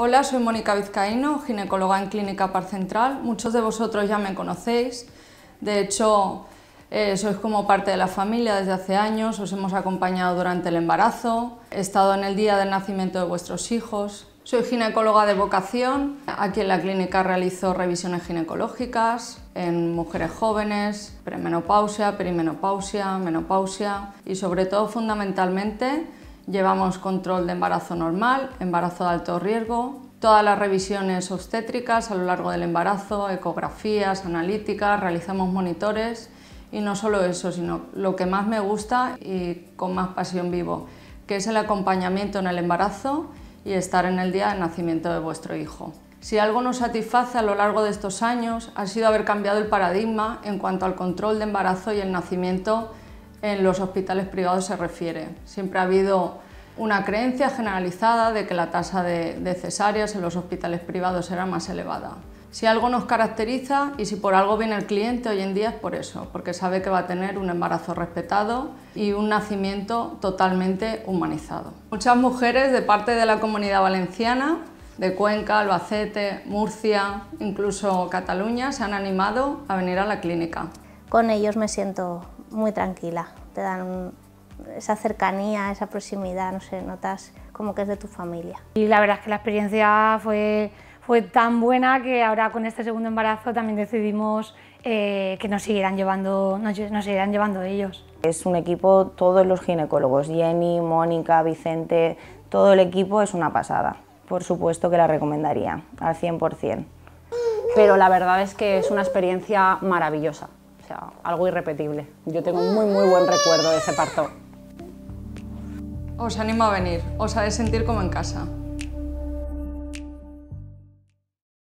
Hola, soy Mónica Vizcaíno, ginecóloga en Clínica Par Central. Muchos de vosotros ya me conocéis. De hecho, eh, sois como parte de la familia desde hace años, os hemos acompañado durante el embarazo, he estado en el día del nacimiento de vuestros hijos. Soy ginecóloga de vocación, aquí en la clínica realizo revisiones ginecológicas en mujeres jóvenes, premenopausia, perimenopausia, menopausia y sobre todo fundamentalmente Llevamos control de embarazo normal, embarazo de alto riesgo, todas las revisiones obstétricas a lo largo del embarazo, ecografías, analíticas, realizamos monitores y no solo eso, sino lo que más me gusta y con más pasión vivo, que es el acompañamiento en el embarazo y estar en el día de nacimiento de vuestro hijo. Si algo nos satisface a lo largo de estos años ha sido haber cambiado el paradigma en cuanto al control de embarazo y el nacimiento en los hospitales privados se refiere. Siempre ha habido una creencia generalizada de que la tasa de, cesáreas en los hospitales privados era más elevada. Si algo nos caracteriza y si por algo viene el cliente hoy en día es por eso, porque sabe que va a tener un embarazo respetado y un nacimiento totalmente humanizado. Muchas mujeres de parte de la comunidad valenciana, de Cuenca, Albacete, Murcia, incluso Cataluña, se han animado a venir a la clínica. Con ellos me siento muy tranquila, te dan esa cercanía, esa proximidad, no sé, notas como que es de tu familia. Y la verdad es que la experiencia fue, fue tan buena que ahora con este segundo embarazo también decidimos eh, que nos seguirán llevando, nos llevando ellos. Es un equipo, todos los ginecólogos, Jenny, Mónica, Vicente, todo el equipo es una pasada. Por supuesto que la recomendaría, al 100%. Pero la verdad es que es una experiencia maravillosa algo irrepetible. Yo tengo un muy, muy buen recuerdo de ese parto. Os animo a venir, os ha de sentir como en casa.